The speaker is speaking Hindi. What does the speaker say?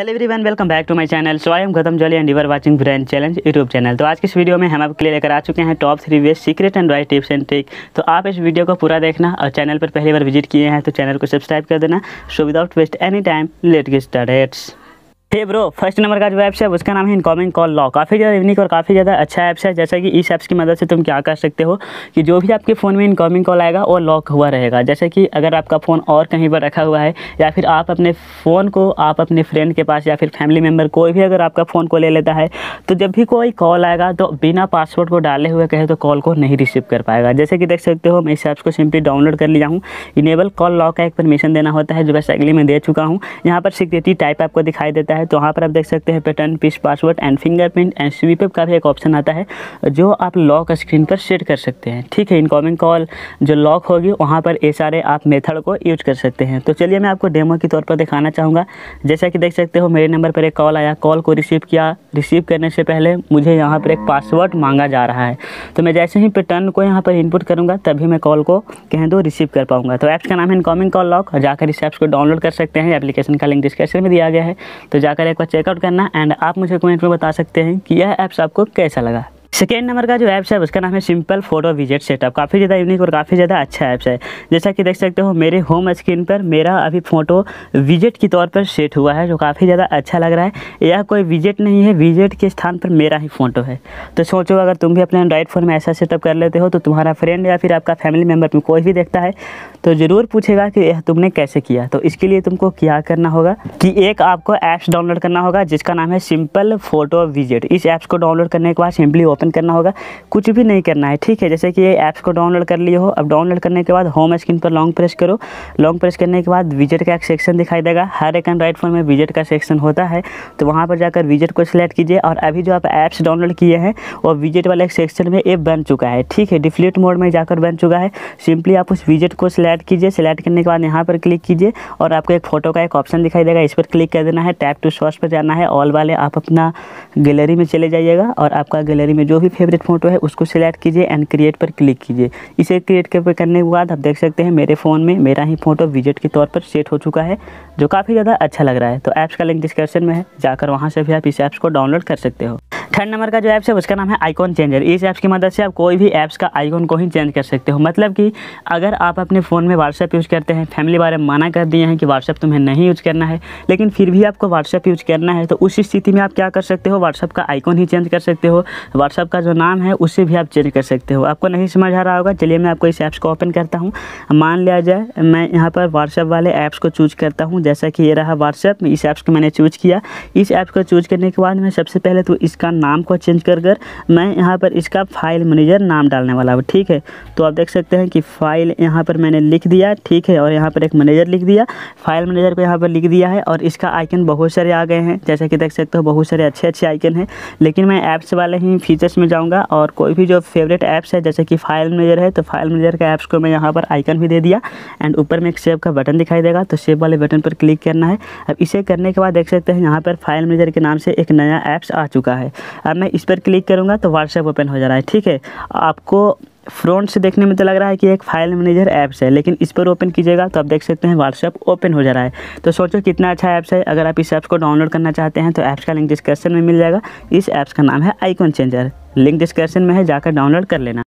hello everyone welcome back to my channel so I am Gautam Jolly and you're watching brand challenge YouTube channel तो आज के इस वीडियो में हम आपके लिए लेकर आ चुके हैं top three best secret and right tips and trick तो आप इस वीडियो को पूरा देखना और चैनल पर पहली बार विजिट किए हैं तो चैनल को सब्सक्राइब कर देना so without waste any time let get start hey bro first number का जो ऐप्स है उसका नाम है इनकॉमिंग कॉल लॉ काफ़ी ज़्यादा यूनिक और काफ़ी ज़्यादा अच्छा ऐप्स है जैसा कि इस ऐप्स की मदद से तुम क्या कर सकते हो कि जो भी आपके फ़ोन में इनकॉमिंग कॉल आएगा वो लॉक हुआ रहेगा जैसे कि अगर आपका फ़ोन और कहीं पर रखा हुआ है या फिर आप अपने फ़ोन को आप अपने फ्रेंड के पास या फिर फैमिली मेम्बर कोई भी अगर आपका फ़ोन को ले लेता है तो जब भी कोई कॉल आएगा तो बिना पासवर्ड को डाले हुए कहे तो कॉल को नहीं रिसीव कर पाएगा जैसे कि देख सकते हो मैं इस ऐप्स को सिम्पली डाउनलोड कर लिया हूँ इनेबल कॉल लॉ का एक परमिशन देना होता है जो वैसे अगले में दे चुका हूँ यहाँ पर सिक्योरिटी टाइप आपको दिखाई देता है है तो वहाँ पर आप देख सकते हैं pattern pin password and fingerprint and swipe up का भी एक ऑप्शन आता है जो आप लॉक स्क्रीन पर सेट कर सकते हैं ठीक है इनकॉमिंग कॉल जो लॉक होगी वहाँ पर ये सारे आप मेथड को यूज कर सकते हैं तो चलिए मैं आपको डेमो के तौर पर दिखाना चाहूँगा जैसा कि देख सकते हो मेरे नंबर पर एक कॉल आया कॉल को रिसीव किया रिसीव करने से पहले मुझे यहाँ पर एक पासवर्ड मांगा जा रहा है तो मैं जैसे ही पैटर्न को यहाँ पर इनपुट करूँगा तभी मैं कॉल को कह दो रिसीव कर पाऊँगा तो ऐप्स का नाम है इनकॉमिंग कॉल लॉक जाकर इस ऐप्स को डाउनलोड कर सकते हैं एप्लीकेशन का लिंक डिस्क्रिप्शन में दिया गया है तो जाकर एक बार चेकआउट करना एंड आप मुझे कमेंट में बता सकते हैं कि यह ऐप्स आपको कैसा लगा सेकेंड नंबर का जो ऐप्स है उसका नाम है सिंपल फोटो विजेट सेटअप काफ़ी ज़्यादा यूनिक और काफ़ी ज़्यादा अच्छा ऐप्स है जैसा कि देख सकते हो मेरे होम स्क्रीन पर मेरा अभी फ़ोटो विजेट के तौर पर सेट हुआ है जो काफ़ी ज़्यादा अच्छा लग रहा है यह कोई विजेट नहीं है विजेट के स्थान पर मेरा ही फ़ोटो है तो सोचो अगर तुम भी अपने एंड्रॉइड फ़ोन में ऐसा सेटअप कर लेते हो तो तुम्हारा फ्रेंड या फिर आपका फैमिली मेम्बर कोई भी देखता है तो ज़रूर पूछेगा कि यह तुमने कैसे किया तो इसके लिए तुमको क्या करना होगा कि एक आपको ऐप्स डाउनलोड करना होगा जिसका नाम है सिंपल फोटो विजेट इस ऐप्स को डाउनलोड करने के बाद सिंपली ओपन ओपन करना होगा कुछ भी नहीं करना है ठीक है जैसे कि ये ऐप्स को डाउनलोड कर लिए हो अब डाउनलोड करने के बाद होम स्क्रीन पर लॉन्ग प्रेस करो लॉन्ग प्रेस करने के बाद विजेट का एक सेक्शन दिखाई देगा हर एक एंड्रॉइड फ़ोन में विजिट का सेक्शन होता है तो वहाँ पर जाकर विजेट को सिलेक्ट कीजिए और अभी जो आप ऐप्स डाउनलोड किए हैं वो विजिट वाले सेक्शन में ये बन चुका है ठीक है डिफ्लेट मोड में जाकर बन चुका है सिंपली आप उस विजिट को सिलेक्ट कीजिए सिलेक्ट करने के बाद यहाँ पर क्लिक कीजिए और आपको एक फ़ोटो का एक ऑप्शन दिखाई देगा इस पर क्लिक कर देना है टैप टू सर्च पर जाना है ऑल वाले आप अपना गैलरी में चले जाइएगा और आपका गैलरी में जो भी फेवरेट फोटो है उसको सिलेक्ट कीजिए एंड क्रिएट पर क्लिक कीजिए इसे क्रिएट करने के बाद आप देख सकते हैं मेरे फ़ोन में मेरा ही फोटो विजिट के तौर पर सेट हो चुका है जो काफ़ी ज़्यादा अच्छा लग रहा है तो ऐप्स का लिंक डिस्क्रिप्शन में है जाकर वहाँ से भी आप इस ऐप्स को डाउनलोड कर सकते हो थर्ड नंबर का जो ऐप्स है उसका नाम है आइकॉन चेंजर इस ऐप्स की मदद से आप कोई भी ऐप्स का आइकॉन को ही चेंज कर सकते हो मतलब कि अगर आप अपने फ़ोन में व्हाट्सएप यूज़ करते हैं फैमिली में मना कर दिए हैं कि व्हाट्सएप तुम्हें नहीं यूज़ करना है लेकिन फिर भी आपको व्हाट्सएप यूज़ करना है तो उस स्थिति में आप क्या कर सकते हो व्हाट्सएप का आइकॉन ही चेंज कर सकते हो व्हाट्सएप का जो नाम है उसे भी आप चेंज कर सकते हो आपको नहीं समझ आ रहा होगा चलिए मैं आपको इस ऐप्स को ओपन करता हूँ मान लिया जाए मैं यहाँ पर व्हाट्सएप वाले ऐप्स को चूज करता हूँ जैसा कि ये रहा व्हाट्सएप इस ऐप्स को मैंने चूज किया इस ऐप्स को चूज करने के बाद मैं सबसे पहले तो इसका नाम को चेंज कर कर मैं यहाँ पर इसका फाइल मैनेजर नाम डालने वाला हूँ ठीक है तो आप देख सकते हैं कि फाइल यहाँ पर मैंने लिख दिया ठीक है और यहाँ पर एक मैनेजर लिख दिया फाइल मैनेजर को यहाँ पर लिख दिया है और इसका आइकन बहुत सारे आ गए हैं जैसे कि देख सकते हो बहुत सारे अच्छे अच्छे आइकन हैं लेकिन मैं ऐप्स वाले ही फीचर्स में जाऊँगा और कोई भी जो फेवरेट ऐप्स है जैसे कि फाइल मैनेजर है तो फाइल मैनेजर के ऐप्स को मैं यहाँ पर आइकन भी दे दिया एंड ऊपर में एक सेव का बटन दिखाई देगा तो सेव वाले बटन पर क्लिक करना है अब इसे करने के बाद देख सकते हैं यहाँ पर फाइल मैनेजर के नाम से एक नया ऐप्स आ चुका है अब मैं इस पर क्लिक करूँगा तो व्हाट्सएप ओपन हो जा रहा है ठीक है आपको फ्रंट से देखने में तो लग रहा है कि एक फाइल मैनेजर ऐप्स है लेकिन इस पर ओपन कीजिएगा तो आप देख सकते हैं व्हाट्सएप ओपन हो जा रहा है तो सोचो कितना अच्छा ऐप्स है अगर आप इस ऐप्स को डाउनलोड करना चाहते हैं तो ऐप्स का लिंक डिस्क्रिप्शन में मिल जाएगा इस ऐप्स का नाम है आइकॉन चेंजर लिंक डिस्क्रिप्शन में है जाकर डाउनलोड कर लेना